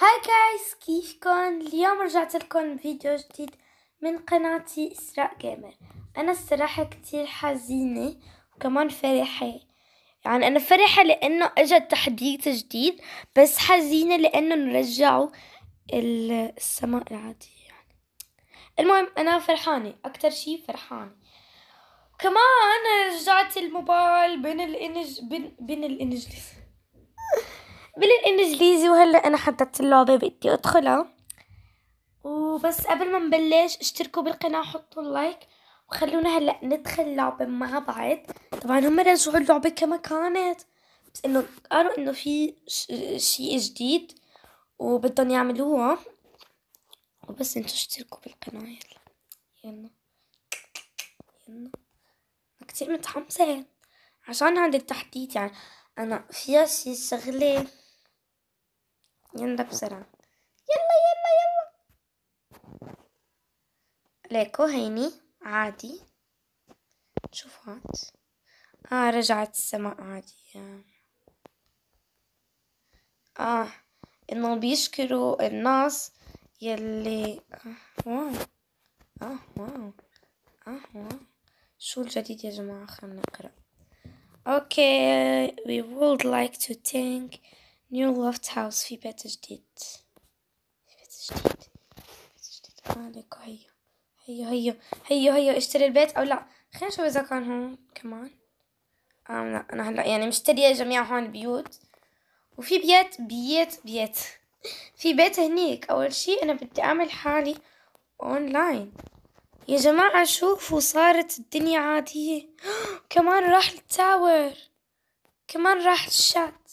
هاي جايز كيفكن اليوم رجعت لكم فيديو جديد من قناتي اسراء جيمر انا الصراحة كتير حزينة وكمان فرحة يعني انا فرحة لانه اجى تحديث جديد بس حزينة لانه نرجعوا السماء العادية يعني المهم انا فرحانة اكتر شي فرحانة كمان رجعت الموبايل بين الانج بين, بين الانجليزي بالانجليزي وهلا انا حددت اللعبه بدي ادخلها وبس قبل ما نبلش اشتركوا بالقناه وحطوا اللايك وخلونا هلا ندخل اللعبه مع بعض طبعا هم رجعوا اللعبه كما كانت بس انه قالوا انه في شيء جديد وبدهم يعملوها وبس انتوا اشتركوا بالقناه يلا يلا يلا كتير متحمسه عشان هذا التحديد يعني انا فيها شي شغله يلا بسرعة يلا يلا يلا ليكو هيني عادي شوف هات اه رجعت السماء عادية يعني. اه انه بيشكروا الناس يلي آه واو اه واو اه واو شو الجديد يا جماعة خلنا نقرأ okay we would like to thank نيو لوفت هاوس في بيت جديد في بيت جديد بيت جديد اه ليكو هيو هيو هيو هيو هيو اشتري البيت او لا خلينا نشوف اذا كان هون كمان آه لا انا هلا يعني مشترية جميع هون البيوت وفي بيت بيت بيت في بيت هنيك اول شي انا بدي اعمل حالي اونلاين يا جماعة شوفوا صارت الدنيا عادية كمان راح التاور كمان راح الشات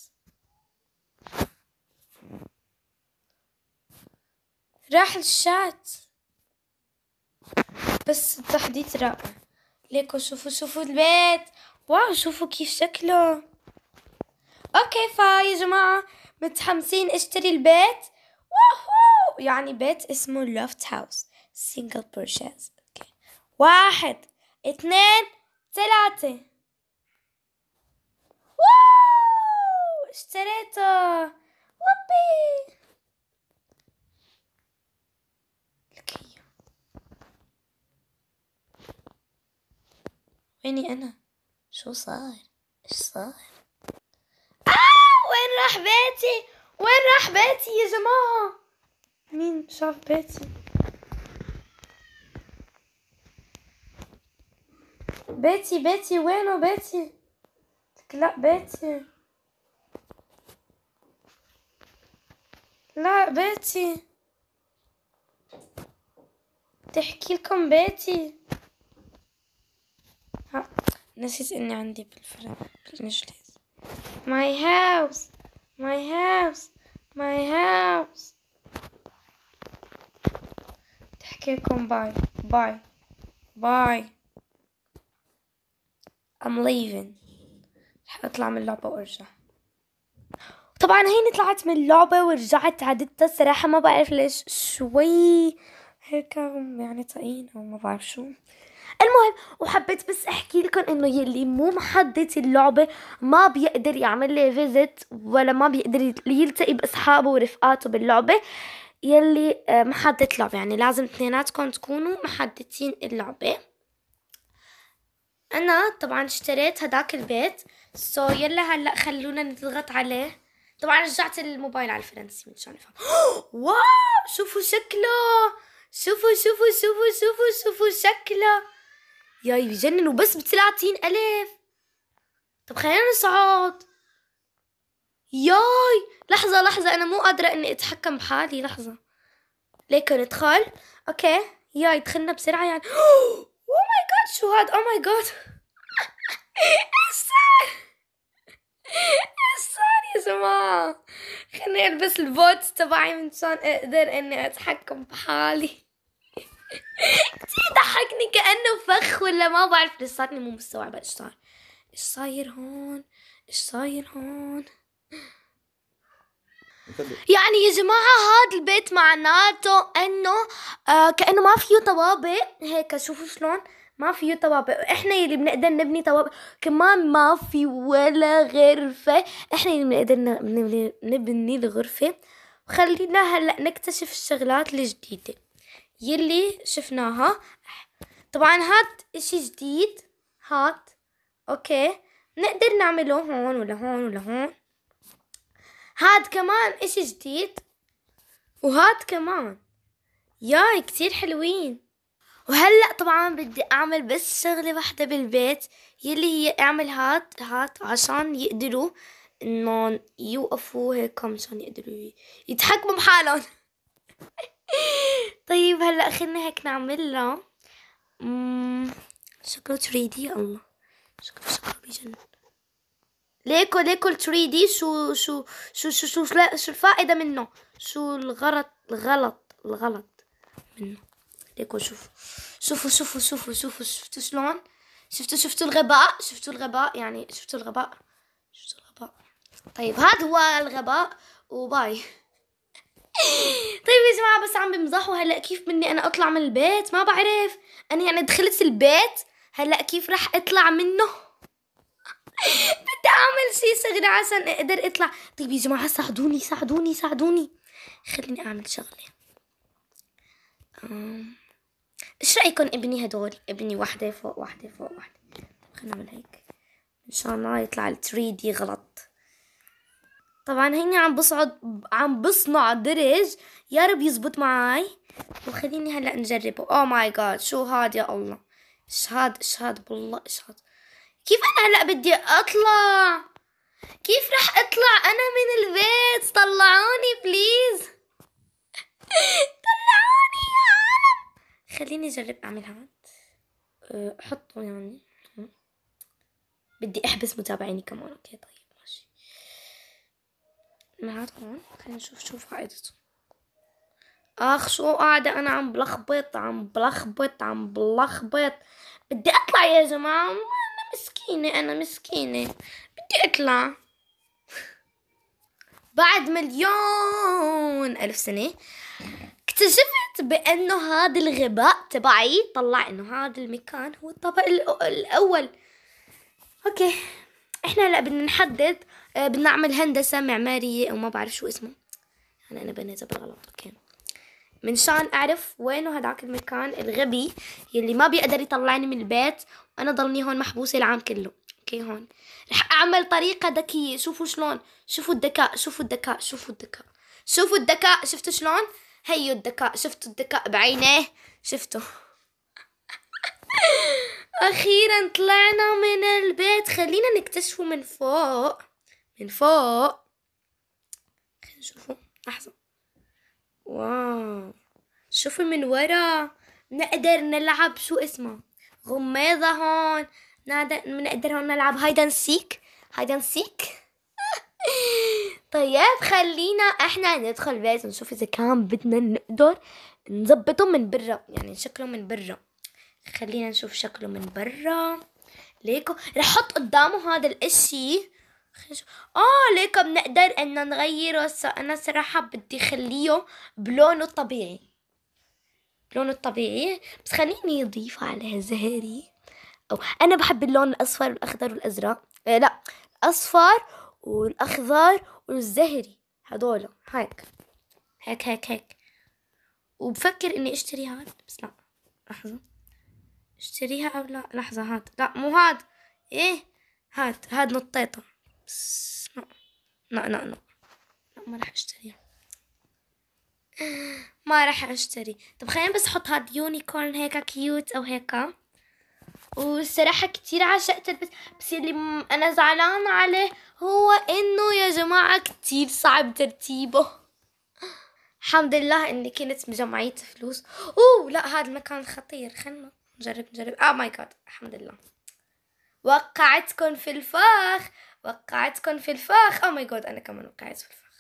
راح الشات بس التحديث رائع ليكو شوفوا شوفوا البيت واو شوفوا كيف شكله اوكي فا يا جماعة متحمسين اشتري البيت واو يعني بيت اسمه لوفت هاوس سينجل بيرشيز اوكي واحد اثنين ثلاثة واو اشتريته وبي عيني أنا شو صار إيش صار آه وين راح بيتي وين راح بيتي يا جماعة مين شاف بيتي بيتي بيتي وينه بيتي لا بيتي لا بيتي تحكي لكم بيتي نسيت اني عندي بالفرن بالانجليزي my house my house my house تحكي لكم باي باي باي I'm leaving رح اطلع من اللعبة وارجع طبعا هيني طلعت من اللعبة ورجعت عدتها الصراحة ما بعرف ليش شوي هيك يعني طاقين او ما بعرف شو المهم وحبيت بس احكي لكم انه يلي مو محدد اللعبه ما بيقدر يعمل لي فيزيت ولا ما بيقدر يلتقي باصحابه ورفقاته باللعبه يلي آه، محدد لعبه يعني لازم اثنيناتكم تكونوا محددين اللعبه انا طبعا اشتريت هداك البيت سو يلا هلا خلونا نضغط عليه طبعا رجعت الموبايل على الفرنسي مشان افهم واو شوفوا شكله شوفوا شوفوا شوفوا شوفوا شوفوا شكله ياي بجنن وبس بتلاتين ألف طب خلينا نصعد ياي لحظة لحظة أنا مو قادرة إني أتحكم بحالي لحظة ليك ندخل أوكي ياي دخلنا بسرعة يعني أوه ماي جاد شو هاد أوه ماي جاد إيش صار إيش صار يا جماعة خليني ألبس البوتس تبعي من شان أقدر إني أتحكم بحالي كثير ضحكني كانه فخ ولا ما بعرف لساتني مو مستوعبه ايش صار ايش صاير هون ايش صاير هون يعني يا جماعة هذا البيت معناته انه آه كأنه ما فيه طوابق هيك شوفوا شلون ما فيه طوابق احنا يلي بنقدر نبني طوابق كمان ما في ولا غرفة احنا يلي بنقدر نبني, نبني الغرفة وخلينا هلا نكتشف الشغلات الجديدة يلي شفناها طبعا هاد اشي جديد هاد اوكي نقدر نعمله هون ولا هون ولا هون هاد كمان اشي جديد وهاد كمان ياي كتير حلوين وهلأ طبعا بدي أعمل بس شغلة واحدة بالبيت يلي هي أعمل هاد هاد عشان يقدروا إنهم يوقفوا هيك عشان يقدروا يتحكموا بحالهم طيب هلا خلينا هيك نعمل شكرا شكله 3 دي الله شكرا شكرا بيجن ليكو ليكو 3 دي شو شو شو شو شو شو الفائدة منه شو الغلط الغلط الغلط منه ليكو شوفوا شوفوا شوفوا شوفوا شوفوا شفتوا شلون شفتوا شفتوا الغباء شفتوا الغباء يعني شفتوا الغباء شفتوا الغباء طيب هذا هو الغباء وباي طيب يا جماعه بس عم بمزحوا هلا كيف مني انا اطلع من البيت ما بعرف انا يعني دخلت البيت هلا كيف رح اطلع منه بدي اعمل شيء صغير عشان اقدر اطلع طيب يا جماعه ساعدوني ساعدوني ساعدوني خليني اعمل شغله ايش رايكم ابني هدول ابني وحده فوق وحده فوق وحده طيب خلينا نعمل هيك ان شاء الله يطلع ال 3 دي غلط طبعا هيني عم بصعد عم بصنع درج يا رب يزبط معاي وخليني هلا نجربه او ماي جاد شو هاد يا الله ايش هاد ايش هاد بالله ايش هاد كيف انا هلا بدي اطلع كيف رح اطلع انا من البيت طلعوني بليز طلعوني يا عالم خليني اجرب اعمل هاد أه، احطه يعني بدي احبس متابعيني كمان اوكي طيب نهار هون خلينا نشوف شو فائدته اخ شو قاعدة انا عم بلخبط عم بلخبط عم بلخبط بدي اطلع يا جماعة انا مسكينة انا مسكينة بدي اطلع بعد مليون الف سنة اكتشفت بانه هذا الغباء تبعي طلع انه هذا المكان هو الطابق الاول اوكي احنا هلا بدنا نحدد آه، بدنا نعمل هندسة معمارية أو ما بعرف شو اسمه يعني أنا بنيتها بالغلط أوكي من شان أعرف وينه هداك المكان الغبي يلي ما بيقدر يطلعني من البيت وأنا ضلني هون محبوسة العام كله اوكي هون رح اعمل طريقة ذكية شوفوا شلون شوفوا الذكاء شوفوا الذكاء شوفوا الذكاء شوفوا الذكاء شفتوا شلون هيو الذكاء شفتوا الذكاء بعينيه شفتوا اخيرا طلعنا من البيت خلينا نكتشفه من فوق من فوق خلينا نشوفه لحظة واو شوفوا من ورا نقدر نلعب شو اسمه غميضة هون نقدر هون نلعب هايد اند سيك هايد اند سيك طيب خلينا احنا ندخل البيت ونشوف اذا كان بدنا نقدر نظبطه من برا يعني شكله من برا خلينا نشوف شكله من برا ليكو رح احط قدامه هذا الاشي خشب اه لكم نقدر ان نغيره انا صراحة بدي خليه بلونه الطبيعي لونه الطبيعي بس خليني اضيف على زهري او انا بحب اللون الاصفر والاخضر والازرق إيه لا الاصفر والاخضر والزهري هدول هيك هيك هيك هيك وبفكر اني اشتري هاد بس لا لحظة اشتريها او لا لحظة هاد لا مو هاد ايه هاد هاد نطيطة بس لا لا لا, لا. ما راح اشتري آه، ما راح اشتري طب خلينا بس احط هاد يونيكورن هيك كيوت او هيك والصراحة كتير عشقت بس بس اللي انا زعلان عليه هو انه يا جماعة كتير صعب ترتيبه الحمد لله اني كنت مجمعية فلوس اوه لا هذا المكان خطير خلنا نجرب نجرب اه ماي جاد الحمد لله وقعتكم في الفخ وقعتكم في الفخ او ماي جاد انا كمان وقعت في الفخ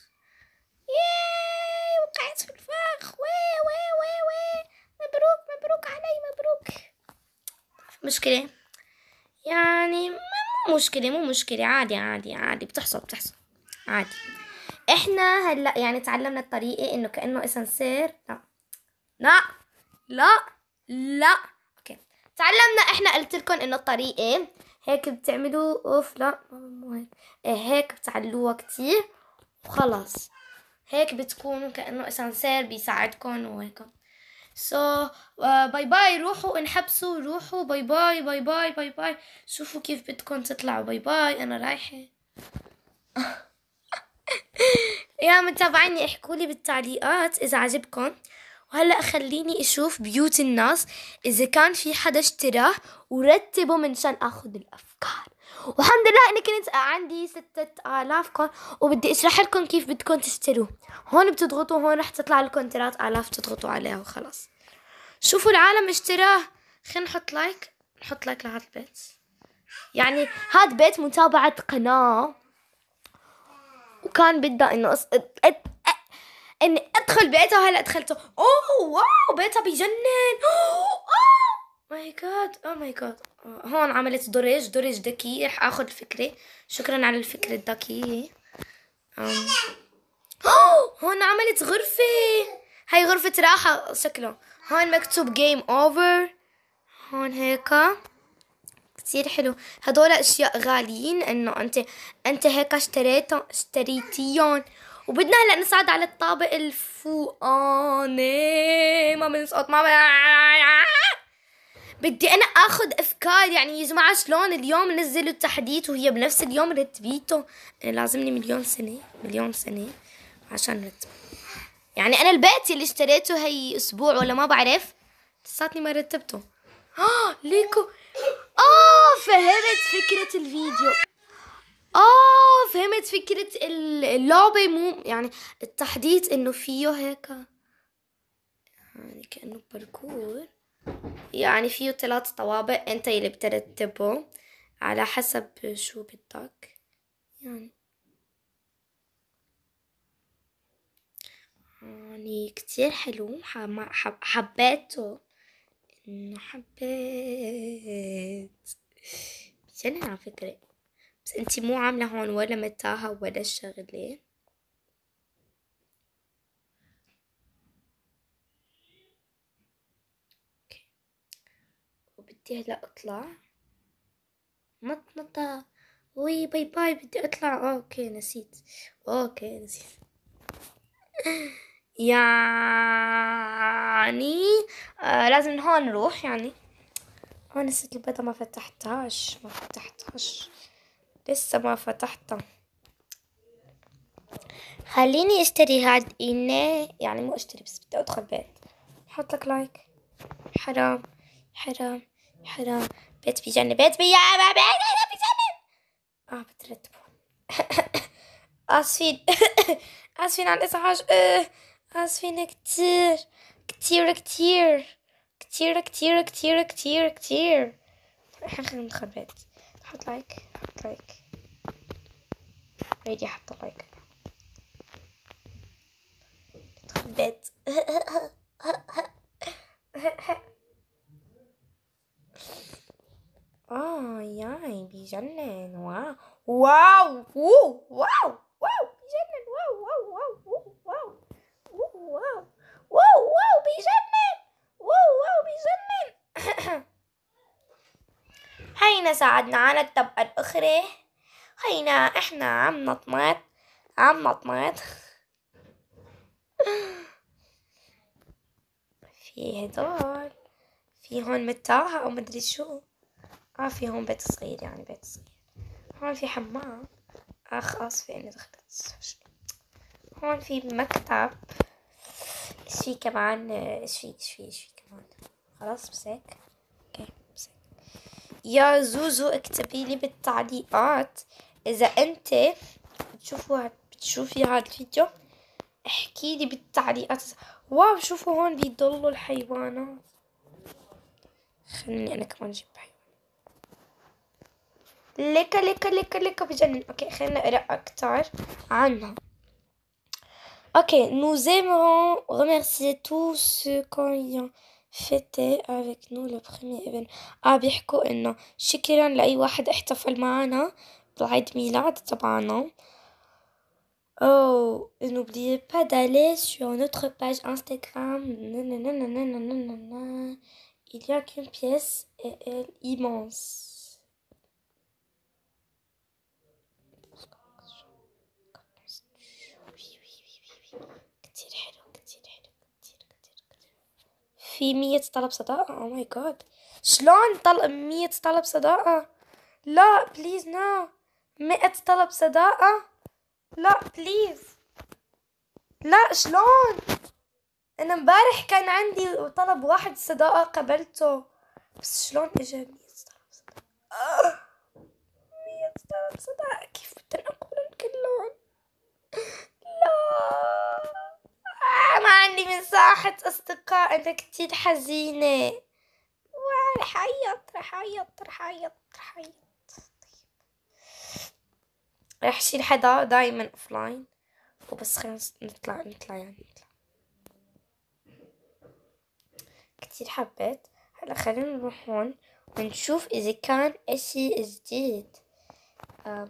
ياي وقعت في الفخ وي وي وي وي مبروك مبروك علي مبروك مشكلة يعني مو مشكلة مو مشكلة عادي عادي عادي بتحصل بتحصل عادي احنا هلا يعني تعلمنا الطريقة انه كأنه اسانسير لا لا لا لا اوكي تعلمنا احنا قلت لكم انه الطريقة هيك بتعملوا اوف لا مو هيك إيه، هيك بتعلوها كتير وخلاص هيك بتكونوا كأنه اسانسير بيساعدكم وهيك سو باي باي روحوا انحبسوا روحوا باي باي باي باي باي باي شوفوا كيف بدكم تطلعوا باي باي انا رايحه يا متابعيني احكوا لي بالتعليقات اذا عجبكم وهلأ خليني أشوف بيوت الناس إذا كان في حدا اشتراه ورتبه منشان أخذ الأفكار والحمد لله اني كنت عندي ستة آلاف كون وبدي اشرح لكم كيف بدكم تشتروه هون بتضغطوا هون رح تطلع لكم ثلاث آلاف تضغطوا عليها وخلاص شوفوا العالم اشتراه خلينا نحط لايك نحط لايك لهذا البيت يعني هذا بيت متابعة قناة وكان بدها انه اني ادخل بيتها هلا دخلته اوه واو بيتها بجنن اوه ماي جاد اوه ماي جاد هون عملت درج درج ذكي رح اخذ الفكره شكرا على الفكره الذكيه هون عملت غرفه هاي غرفه راحه شكله هون مكتوب جيم اوفر هون هيك كثير حلو هدول اشياء غاليين انه انت انت هيك اشتريتهم اشتريتيهم وبدنا هلا نصعد على الطابق الفوقاني ما بنسقط ما بدي انا اخذ افكار يعني يا جماعه شلون اليوم نزلوا التحديث وهي بنفس اليوم رتبيته انا إيه، لازمني مليون سنه مليون سنه عشان رتب يعني انا البيت اللي اشتريته هي اسبوع ولا ما بعرف لساتني ما رتبته اه ليكو اه فهمت فكره الفيديو اه فهمت فكرة اللعبة مو يعني التحديث انه فيه هيك يعني كأنه باركور يعني فيه ثلاث طوابق انت اللي بترتبه على حسب شو بدك يعني يعني كتير حلو حبيته انه حبيت جنن على فكرة بس انتي مو عاملة هون ولا متاهة ولا شغلة وبدي هلا اطلع مطمطة وي باي باي بدي اطلع اوكي نسيت اوكي نسيت يعني آه لازم هون نروح يعني هون نسيت البيضة ما فتحتهاش ما فتحتهاش لسه ما فتحته خليني اشتري هاد اينا يعني مو اشتري بس بدي ادخل بيت حط لك لايك حرام حرام حرام بيت بيجنن بيت بيا بيت بيجنن اه بترتبوا اسفين اسفين على الازعاج إيه. اسفين كتير كتير كتير كتير كتير كتير كتير كتير حنخرب بيت حط لايك لايك ريدي حط لايك تخبيت اه ياي بيجنن واو واو واو هينا ساعدنا على الطبقة الأخرى خينا إحنا عم نطمط عم نطمط في هدول في هون متاهة أو مدري شو آه في هون بيت صغير يعني بيت صغير هون في حمام أخ آه، في إني دخلت هون في مكتب إيش في كمان إيش في إيش في إيش في كمان خلاص بس هيك يا زوزو اكتبي لي بالتعليقات اذا انت بتشوفوا بتشوفي هذا الفيديو احكي لي بالتعليقات واو شوفوا هون بيضلوا الحيوانات خليني انا كمان اجيب حيوان ليكا ليكا ليكا لك بجنن اوكي خلينا اقرا اكثر عنها اوكي نو زيمون remercier تو سو qui Fête avec nous le premier événement ah, Oh, n'oubliez pas d'aller sur notre page Instagram. Il n'y a qu'une pièce et elle immense. في مية طلب صداقة او ماي جاد شلون طلب مية طلب صداقة لا بليز نو مئة طلب صداقة لا بليز لا شلون انا امبارح كان عندي طلب واحد صداقة قبلته بس شلون اجا مية طلب صداقة مية طلب صداقة كيف بدنا نقولن كلهم لا ما عندي مساحة أصدقاء أنا كتير حزينة رح أعيط رح أعيط رح أعيط رح أعيط طيب. رح شيل حدا دايما أوفلاين وبس خلينا نطلع نطلع يعني نطلع كتير حبيت هلا خلينا نروح هون ونشوف إذا كان إشي جديد أم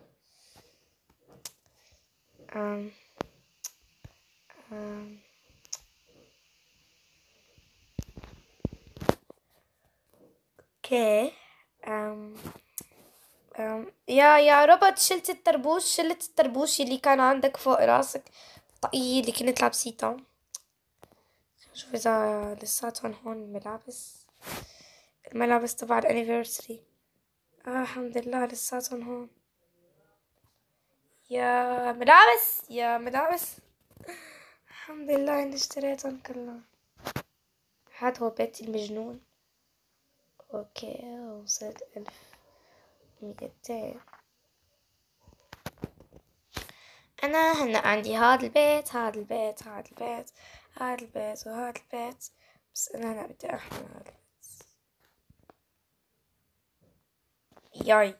أم أم اوكي أم. أم. يا يا ربط شلت التربوش شلت التربوش اللي كان عندك فوق راسك الطاقية اللي كنت لابسيتها شوف اذا لساتهم هون الملابس الملابس تبع الانيفرسري آه الحمد لله لساتهم هون يا ملابس يا ملابس الحمد لله اني اشتريتهم كلهم هذا هو بيتي المجنون اوكي وصلت ألف ميتين أنا هنا عندي هاد البيت هاد البيت هاد البيت هاد البيت وهاد البيت بس أنا هنا بدي أحمل هاد البيت ياي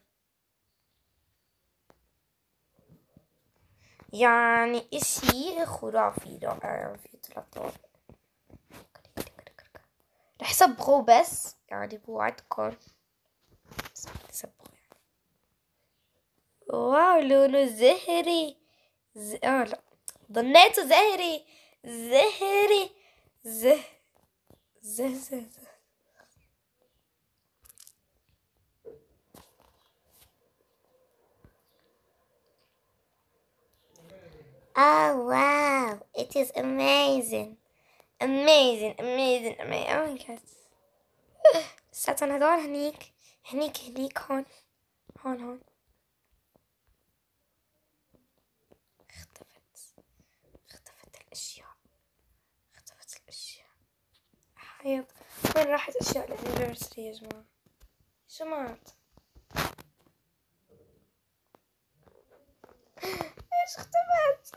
يعني إشي خرافي رائع يعني في تلاتة رح صبغه بس يعني بوعدكم بس يعني واو لونه زهري ز... اه لا ظنيته زهري زهري زه زه زه, زه. Oh wow, it is amazing. amazing amazing amazing oh my god استنى انا هدور هنيك هنيك هنيك هون هون هون اختفت اختفت الاشياء اختفت الاشياء حيض وين راحت اشياء الانيفرسري يا جماعة شو مات ايش اختفت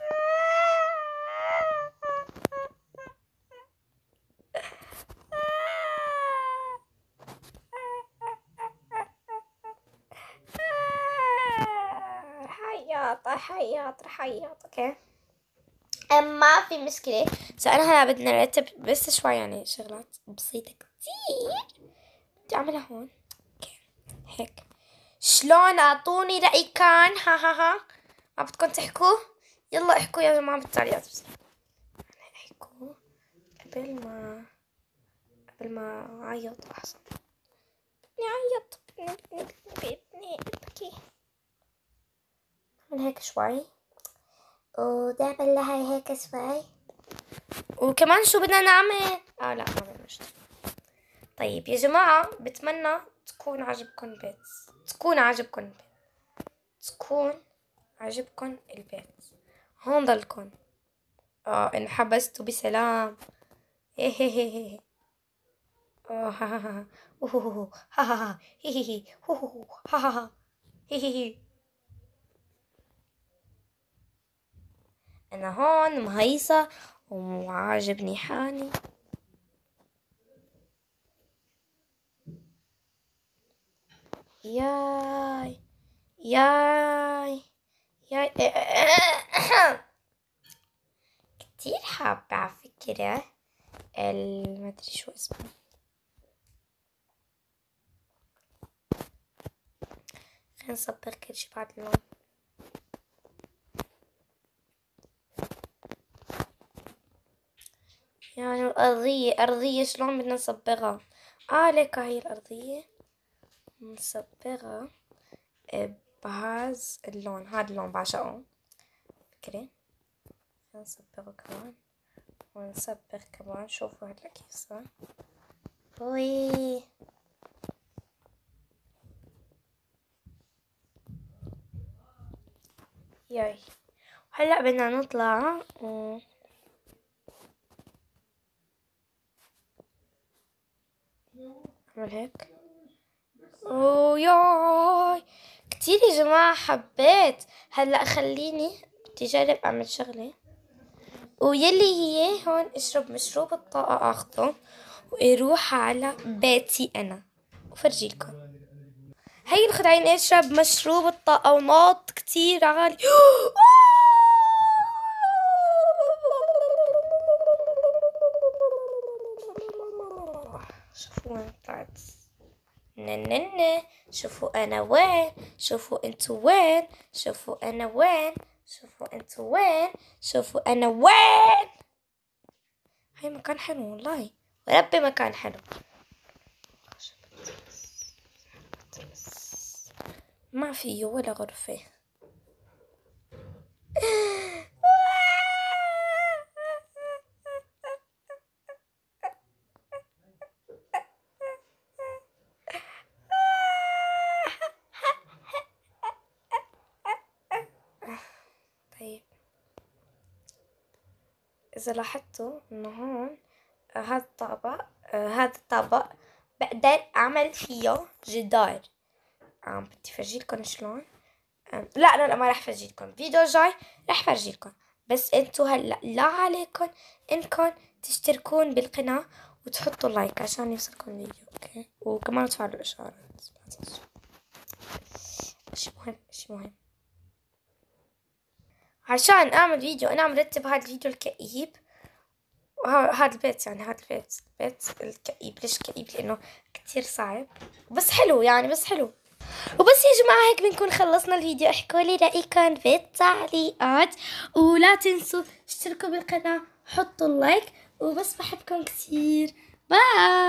اطرح هيا اطرح هيا اوكي ما في مشكلة سأنا هلا بدنا نرتب بس شوي يعني شغلات بسيطة كتير بدي اعملها هون اوكي هيك شلون اعطوني رأي كان ها ها ها ما بدكم تحكوا يلا احكوا يا جماعة بالتعليقات بس احكوا قبل ما قبل ما اعيط احسن بدي اعيط بدني بدني بدني ابكي من هيك شوي ودعمل لها هيك شوي وكمان شو بدنا نعمل اه لا ما بلشت طيب يا جماعة بتمنى تكون عجبكم البيت تكون عجبكم البيت تكون عجبكم البيت هون ضلكم اه انحبستوا بسلام هي إيه، إيه، إيه، اه ها ها ها ها ها ها ها ها ها ها ها ها انا هون مهيصة وعاجبني حالي ياي ياي ياي كتير حابة على فكرة المدري شو اسمه خلينا نصبغ كل شي بعد اللون يعني الأرضية أرضية شلون بدنا نصبغها آه ليك هاي الأرضية نصبغها بهاز اللون هذا اللون بعشقه فكري نصبغه كمان ونصبغ كمان شوفوا هلا كيف صار وي ياي هلا بدنا نطلع و آه. عمل هيك وياي كتير يا جماعة حبيت هلا خليني بدي جرب اعمل شغلة ويلي هي هون اشرب مشروب الطاقة اخده واروح على بيتي انا وفرجيلكم هاي الخدعين اشرب مشروب الطاقة وناط كتير عالي آه! ننن شوفوا انا وين شوفوا انتو وين شوفوا انا وين شوفوا انتو وين شوفوا انا وين هاي مكان حلو والله وربي مكان حلو ما فيه ولا غرفه إذا لاحظتوا إنه هون آه، هذا الطابق آه، هذا الطابق بقدر أعمل فيه جدار عم بدي فرجيلكن شلون لا لا لا ما رح فرجيلكن فيديو جاي رح فرجيلكن بس انتو هلا لا عليكم انكم تشتركون بالقناة وتحطوا لايك عشان يوصلكم الفيديو اوكي وكمان تفعلوا الاشعارات شي مهم شي مهم عشان أعمل فيديو أنا مرتب هاد الفيديو الكئيب هذا البيت يعني هذا البيت بيت الكئيب ليش كئيب لأنه كتير صعب بس حلو يعني بس حلو وبس يا جماعة هيك بنكون خلصنا الفيديو احكوا لي رأيكم بالتعليقات ولا تنسوا اشتركوا بالقناة حطوا اللايك وبس بحبكم كتير باي